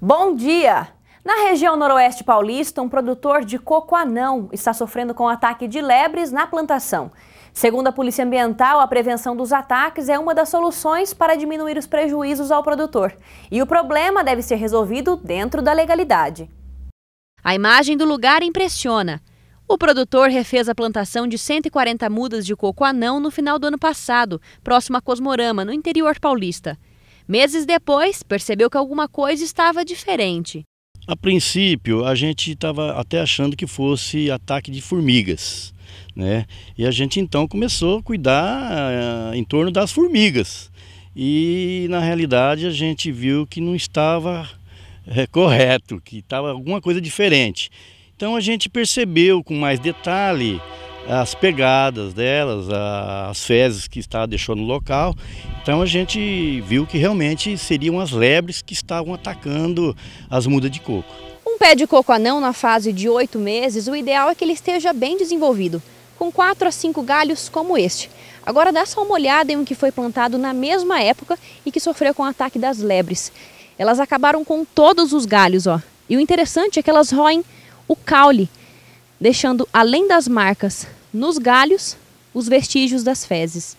Bom dia! Na região noroeste paulista, um produtor de coco anão está sofrendo com ataque de lebres na plantação. Segundo a Polícia Ambiental, a prevenção dos ataques é uma das soluções para diminuir os prejuízos ao produtor. E o problema deve ser resolvido dentro da legalidade. A imagem do lugar impressiona. O produtor refez a plantação de 140 mudas de coco anão no final do ano passado, próximo a Cosmorama, no interior paulista. Meses depois, percebeu que alguma coisa estava diferente. A princípio, a gente estava até achando que fosse ataque de formigas, né? E a gente então começou a cuidar eh, em torno das formigas. E na realidade a gente viu que não estava é, correto, que estava alguma coisa diferente. Então a gente percebeu com mais detalhe as pegadas delas, as fezes que está deixou no local. Então a gente viu que realmente seriam as lebres que estavam atacando as mudas de coco. Um pé de coco anão na fase de oito meses, o ideal é que ele esteja bem desenvolvido, com quatro a cinco galhos como este. Agora dá só uma olhada em um que foi plantado na mesma época e que sofreu com o ataque das lebres. Elas acabaram com todos os galhos, ó. E o interessante é que elas roem o caule, deixando além das marcas nos galhos, os vestígios das fezes.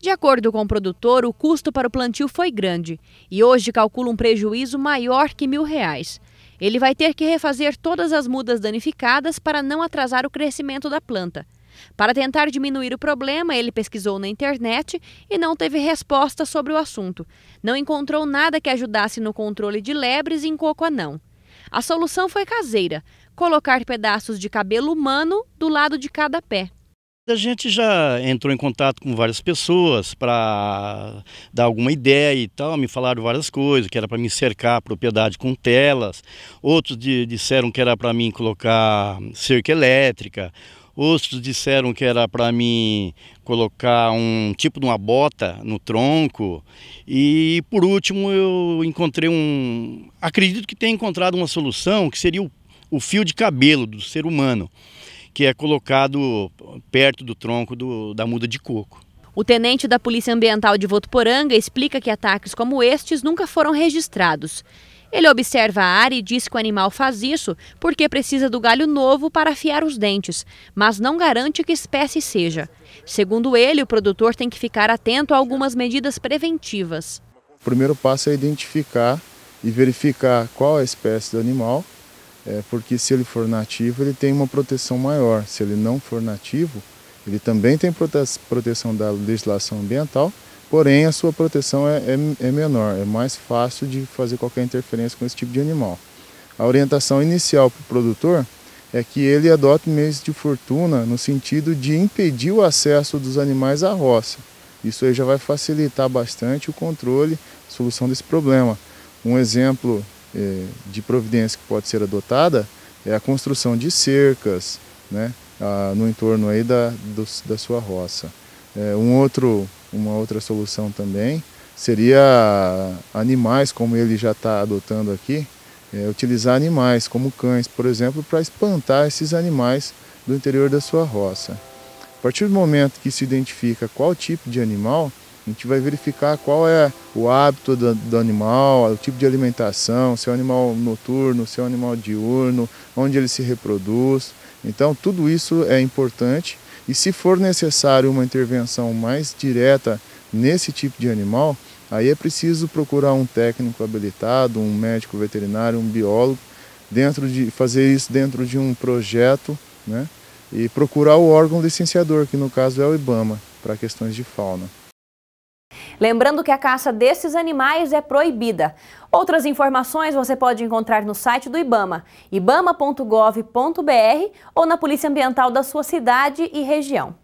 De acordo com o produtor, o custo para o plantio foi grande e hoje calcula um prejuízo maior que mil reais. Ele vai ter que refazer todas as mudas danificadas para não atrasar o crescimento da planta. Para tentar diminuir o problema, ele pesquisou na internet e não teve resposta sobre o assunto. Não encontrou nada que ajudasse no controle de lebres em coco anão. A solução foi caseira: colocar pedaços de cabelo humano do lado de cada pé. A gente já entrou em contato com várias pessoas para dar alguma ideia e tal. Me falaram várias coisas, que era para me cercar a propriedade com telas. Outros de, disseram que era para mim colocar cerca elétrica. Outros disseram que era para mim colocar um tipo de uma bota no tronco. E por último eu encontrei um. Acredito que tenha encontrado uma solução que seria o, o fio de cabelo do ser humano, que é colocado perto do tronco do, da muda de coco. O tenente da Polícia Ambiental de Votuporanga explica que ataques como estes nunca foram registrados ele observa a área e diz que o animal faz isso porque precisa do galho novo para afiar os dentes, mas não garante que espécie seja. Segundo ele, o produtor tem que ficar atento a algumas medidas preventivas. O primeiro passo é identificar e verificar qual é a espécie do animal, é, porque se ele for nativo, ele tem uma proteção maior. Se ele não for nativo, ele também tem proteção da legislação ambiental Porém, a sua proteção é, é, é menor, é mais fácil de fazer qualquer interferência com esse tipo de animal. A orientação inicial para o produtor é que ele adote meios de fortuna no sentido de impedir o acesso dos animais à roça. Isso aí já vai facilitar bastante o controle, a solução desse problema. Um exemplo eh, de providência que pode ser adotada é a construção de cercas né, ah, no entorno aí da, do, da sua roça. É, um outro uma outra solução também seria animais, como ele já está adotando aqui, é, utilizar animais, como cães, por exemplo, para espantar esses animais do interior da sua roça. A partir do momento que se identifica qual tipo de animal, a gente vai verificar qual é o hábito do, do animal, o tipo de alimentação, se é um animal noturno, se é um animal diurno, onde ele se reproduz. Então, tudo isso é importante e se for necessário uma intervenção mais direta nesse tipo de animal, aí é preciso procurar um técnico habilitado, um médico veterinário, um biólogo, dentro de fazer isso dentro de um projeto, né? E procurar o órgão licenciador, que no caso é o IBAMA, para questões de fauna. Lembrando que a caça desses animais é proibida. Outras informações você pode encontrar no site do IBAMA, ibama.gov.br ou na Polícia Ambiental da sua cidade e região.